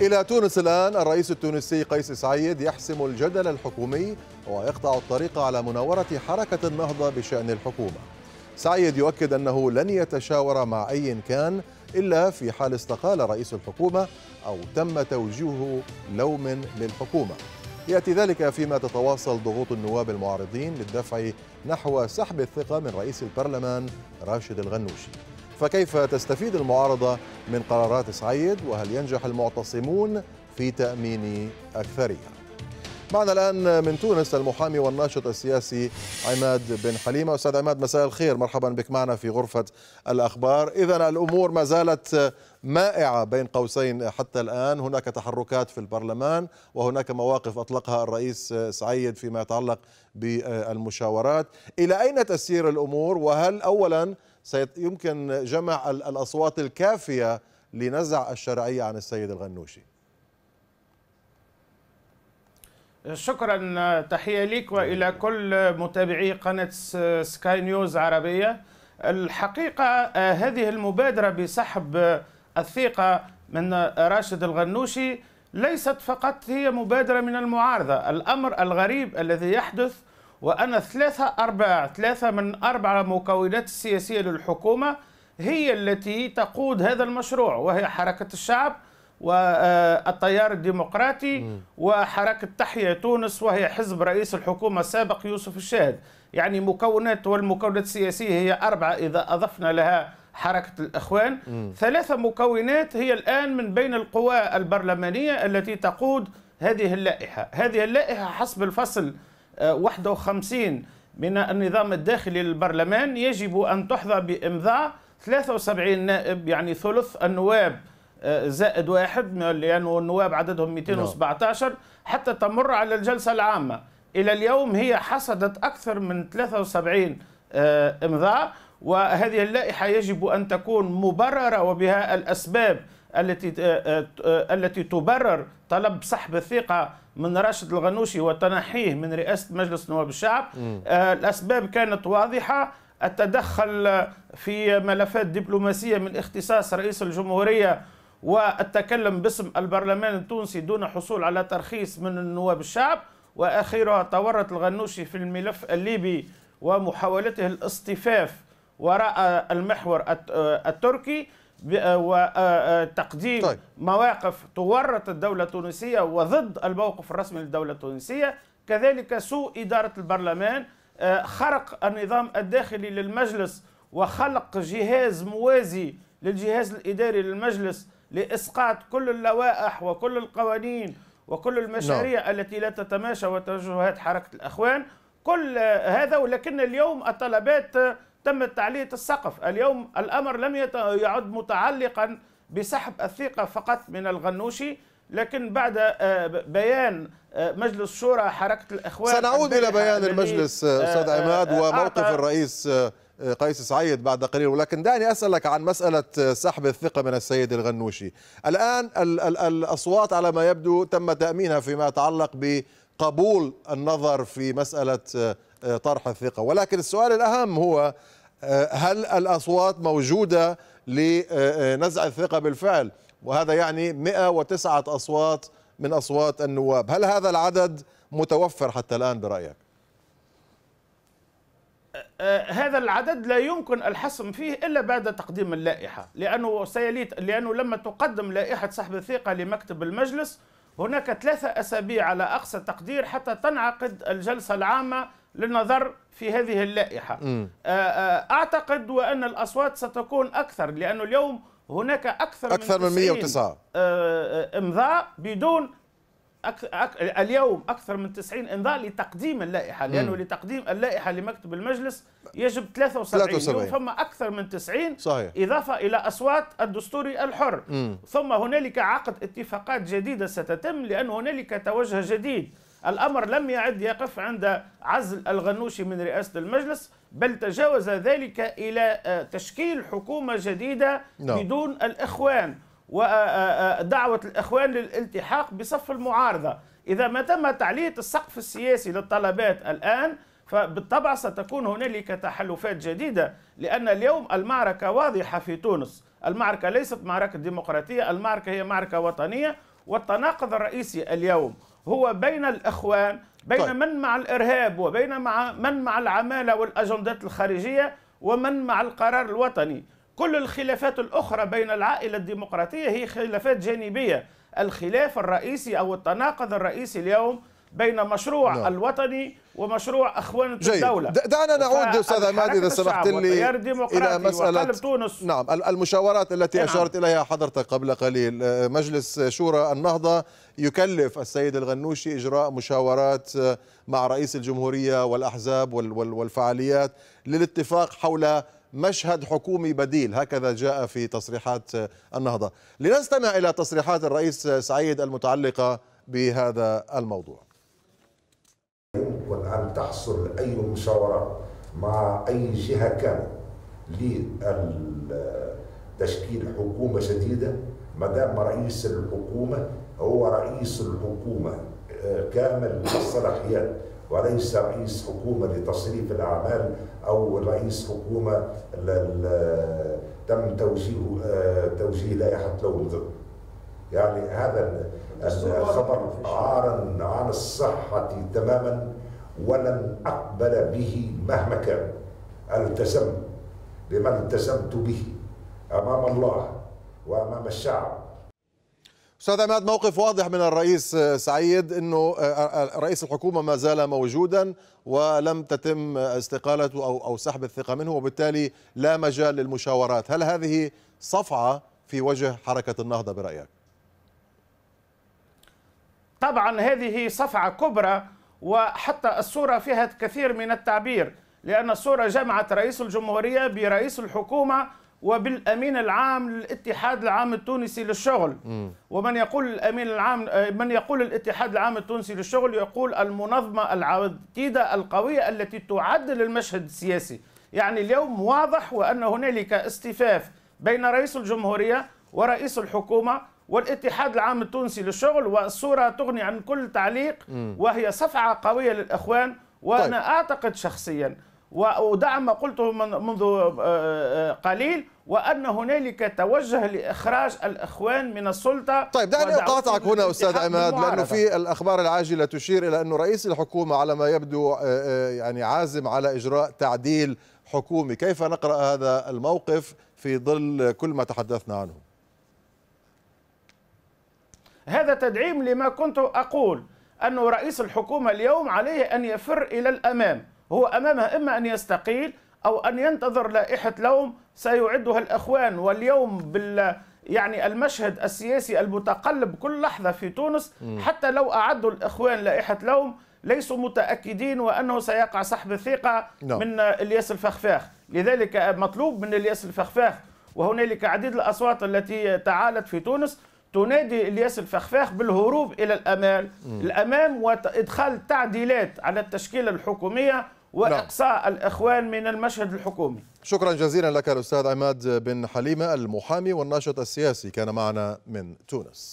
إلى تونس الآن الرئيس التونسي قيس سعيد يحسم الجدل الحكومي ويقطع الطريق على مناورة حركة النهضة بشأن الحكومة سعيد يؤكد أنه لن يتشاور مع أي كان إلا في حال استقال رئيس الحكومة أو تم توجيه لوم للحكومة يأتي ذلك فيما تتواصل ضغوط النواب المعارضين للدفع نحو سحب الثقة من رئيس البرلمان راشد الغنوشي فكيف تستفيد المعارضة من قرارات سعيد وهل ينجح المعتصمون في تأمين أكثرها معنا الآن من تونس المحامي والناشط السياسي عماد بن حليمة أستاذ عماد مساء الخير مرحبا بك معنا في غرفة الأخبار إذا الأمور ما زالت مائعة بين قوسين حتى الآن هناك تحركات في البرلمان وهناك مواقف أطلقها الرئيس سعيد فيما يتعلق بالمشاورات إلى أين تسير الأمور وهل أولا يمكن جمع الأصوات الكافية لنزع الشرعية عن السيد الغنوشي شكرا تحية لك نعم. وإلى كل متابعي قناة سكاي نيوز عربية الحقيقة آه، هذه المبادرة بسحب آه، الثقة من آه، راشد الغنوشي ليست فقط هي مبادرة من المعارضة الأمر الغريب الذي يحدث وأن ثلاثة أرباع ثلاثة من أربعة مكونات السياسية للحكومة هي التي تقود هذا المشروع وهي حركة الشعب والتيار الديمقراطي وحركة تحية تونس وهي حزب رئيس الحكومة السابق يوسف الشاهد يعني مكونات والمكونات السياسية هي أربعة إذا أضفنا لها حركة الإخوان م. ثلاثة مكونات هي الآن من بين القوى البرلمانية التي تقود هذه اللائحة هذه اللائحة حسب الفصل 51 من النظام الداخلي للبرلمان يجب أن تحظى بإمضاء 73 نائب يعني ثلث النواب آه، زائد واحد لأنه النواب عددهم 217 حتى تمر على الجلسة العامة إلى اليوم هي حصدت أكثر من 73 آه، إمضاء وهذه اللائحة يجب أن تكون مبررة وبها الأسباب التي آه، التي تبرر طلب سحب الثقة من راشد الغنوشي وتنحيه من رئاسة مجلس نواب الشعب آه، الأسباب كانت واضحة التدخل في ملفات دبلوماسية من اختصاص رئيس الجمهورية والتكلم باسم البرلمان التونسي دون حصول على ترخيص من نواب الشعب وأخيرها تورط الغنوشي في الملف الليبي ومحاولته الاصطفاف وراء المحور آه، التركي وتقديم آه، آه، طيب. مواقف تورط الدولة التونسية وضد الموقف الرسمي للدولة التونسية كذلك سوء إدارة البرلمان آه، خرق النظام الداخلي للمجلس وخلق جهاز موازي للجهاز الإداري للمجلس لإسقاط كل اللوائح وكل القوانين وكل المشاريع لا. نعم. التي لا تتماشى وتوجهات حركة الأخوان كل هذا ولكن اليوم الطلبات تم تعليه السقف اليوم الأمر لم يعد متعلقا بسحب الثقة فقط من الغنوشي لكن بعد آه، بيان آه، مجلس شورى حركة الإخوان سنعود إلى بيان المجلس آه، أستاذ عماد وموقف الرئيس قيس سعيد بعد قليل ولكن دعني أسألك عن مسألة سحب الثقة من السيد الغنوشي الآن الأصوات على ما يبدو تم تأمينها فيما يتعلق ب قبول النظر في مسألة آه، آه، طرح الثقة ولكن السؤال الأهم هو آه، هل الأصوات موجودة لنزع الثقة بالفعل وهذا يعني 109 أصوات من أصوات النواب هل هذا العدد متوفر حتى الآن برأيك؟ هذا العدد لا يمكن الحسم فيه الا بعد تقديم اللائحه لانه سيليت لانه لما تقدم لائحه سحب الثقه لمكتب المجلس هناك ثلاثة أسابيع على أقصى تقدير حتى تنعقد الجلسة العامة للنظر في هذه اللائحة آه، آه، أعتقد وأن الأصوات ستكون أكثر لأنه اليوم هناك أكثر, أكثر من, من 109 آه، إمضاء بدون أك... أك... اليوم أكثر من 90 إنذار لتقديم اللائحة لأنه مم. لتقديم اللائحة لمكتب المجلس يجب 73, 73. ثم أكثر من 90 صحيح. إضافة إلى أصوات الدستوري الحر مم. ثم هنالك عقد اتفاقات جديدة ستتم لأن هنالك توجه جديد الأمر لم يعد يقف عند عزل الغنوشي من رئاسة المجلس بل تجاوز ذلك إلى آه، تشكيل حكومة جديدة نعم. بدون الإخوان ودعوة الإخوان للالتحاق بصف المعارضة إذا ما تم تعلية السقف السياسي للطلبات الآن فبالطبع ستكون هنالك تحالفات جديدة لأن اليوم المعركة واضحة في تونس المعركة ليست معركة ديمقراطية المعركة هي معركة وطنية والتناقض الرئيسي اليوم هو بين الإخوان بين طيب. من مع الإرهاب وبين مع من مع العمالة والأجندات الخارجية ومن مع القرار الوطني كل الخلافات الأخرى بين العائلة الديمقراطية هي خلافات جانبية الخلاف الرئيسي أو التناقض الرئيسي اليوم بين مشروع نعم. الوطني ومشروع أخوان الدولة دعنا نعود أستاذ عماد إذا سمحت لي إلى مسألة تونس. نعم المشاورات التي نعم. أشارت إليها حضرتك قبل قليل آه، مجلس شورى النهضة يكلف السيد الغنوشي إجراء مشاورات آه، مع رئيس الجمهورية والأحزاب والفعاليات للاتفاق حول مشهد حكومي بديل هكذا جاء في تصريحات آه، النهضة لنستمع إلى تصريحات الرئيس آه، سعيد المتعلقة بهذا الموضوع والآن تحصل أي مشاورة مع أي جهة كان لتشكيل حكومة جديدة ما دام رئيس الحكومة هو رئيس الحكومة آه، كامل الصلاحيات وليس رئيس حكومة لتصريف الأعمال أو رئيس حكومة تم توجيه آه، توجيه لائحة لون ضد يعني هذا الخبر عار عن الصحة تماما ولن أقبل به مهما كان التزمت بما التزمت به أمام الله وأمام الشعب استاذ عماد موقف واضح من الرئيس سعيد انه آه، آه، آه، رئيس الحكومه ما زال موجودا ولم تتم استقالته او او سحب الثقه منه وبالتالي لا مجال للمشاورات، هل هذه صفعه في وجه حركه النهضه برايك؟ طبعا هذه صفعه كبرى وحتى الصوره فيها كثير من التعبير لان الصوره جمعت رئيس الجمهوريه برئيس الحكومه وبالامين العام للاتحاد العام التونسي للشغل م. ومن يقول الامين العام آه، من يقول الاتحاد العام التونسي للشغل يقول المنظمه العديده القويه التي تعدل المشهد السياسي يعني اليوم واضح وان هنالك استفاف بين رئيس الجمهوريه ورئيس الحكومه والاتحاد العام التونسي للشغل والصوره تغني عن كل تعليق م. وهي صفعه قويه للاخوان وانا طيب. اعتقد شخصيا ودعم ما قلته منذ آه، آه، قليل وان هنالك توجه لاخراج الاخوان من السلطه طيب دعني اقاطعك هنا استاذ عماد لانه في الاخبار العاجله تشير الى انه رئيس الحكومه على ما يبدو آه، آه، يعني عازم على اجراء تعديل حكومي، كيف نقرا هذا الموقف في ظل كل ما تحدثنا عنه؟ هذا تدعيم لما كنت اقول انه رئيس الحكومه اليوم عليه ان يفر الى الامام، هو امامه اما ان يستقيل أو أن ينتظر لائحة لوم سيعدها الإخوان واليوم بال يعني المشهد السياسي المتقلب كل لحظة في تونس حتى لو أعدوا الإخوان لائحة لوم ليسوا متأكدين وأنه سيقع سحب الثقة نعم. من إلياس الفخفاخ لذلك مطلوب من إلياس الفخفاخ وهنالك عديد الأصوات التي تعالت في تونس تنادي الياس الفخفاخ بالهروب الى الامام الامام وادخال تعديلات على التشكيله الحكوميه نعم. واقصاء الاخوان من المشهد الحكومي شكرا جزيلا لك الاستاذ عماد بن حليمه المحامي والناشط السياسي كان معنا من تونس